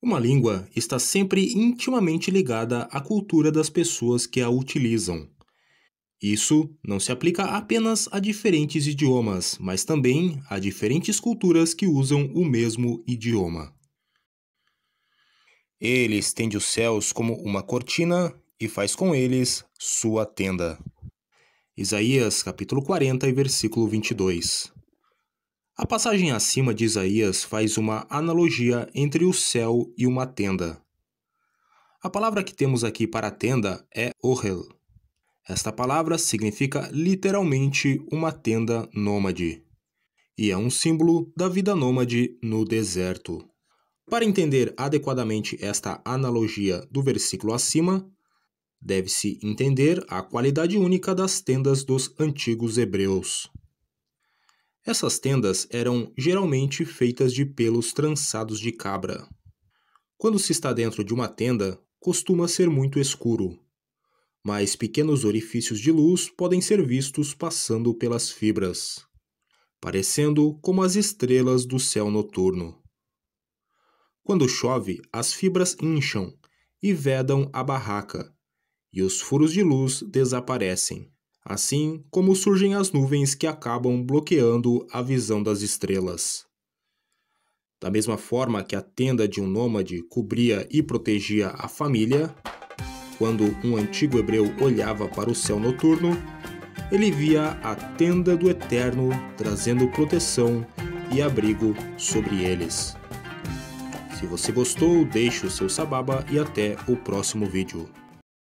Uma língua está sempre intimamente ligada à cultura das pessoas que a utilizam. Isso não se aplica apenas a diferentes idiomas, mas também a diferentes culturas que usam o mesmo idioma. Ele estende os céus como uma cortina e faz com eles sua tenda. Isaías capítulo 40 e versículo 22. A passagem acima de Isaías faz uma analogia entre o céu e uma tenda. A palavra que temos aqui para tenda é Ohel. Esta palavra significa literalmente uma tenda nômade e é um símbolo da vida nômade no deserto. Para entender adequadamente esta analogia do versículo acima, deve-se entender a qualidade única das tendas dos antigos hebreus. Essas tendas eram geralmente feitas de pelos trançados de cabra. Quando se está dentro de uma tenda, costuma ser muito escuro, mas pequenos orifícios de luz podem ser vistos passando pelas fibras, parecendo como as estrelas do céu noturno. Quando chove, as fibras incham e vedam a barraca, e os furos de luz desaparecem assim como surgem as nuvens que acabam bloqueando a visão das estrelas. Da mesma forma que a tenda de um nômade cobria e protegia a família, quando um antigo hebreu olhava para o céu noturno, ele via a tenda do Eterno trazendo proteção e abrigo sobre eles. Se você gostou, deixe o seu sababa e até o próximo vídeo.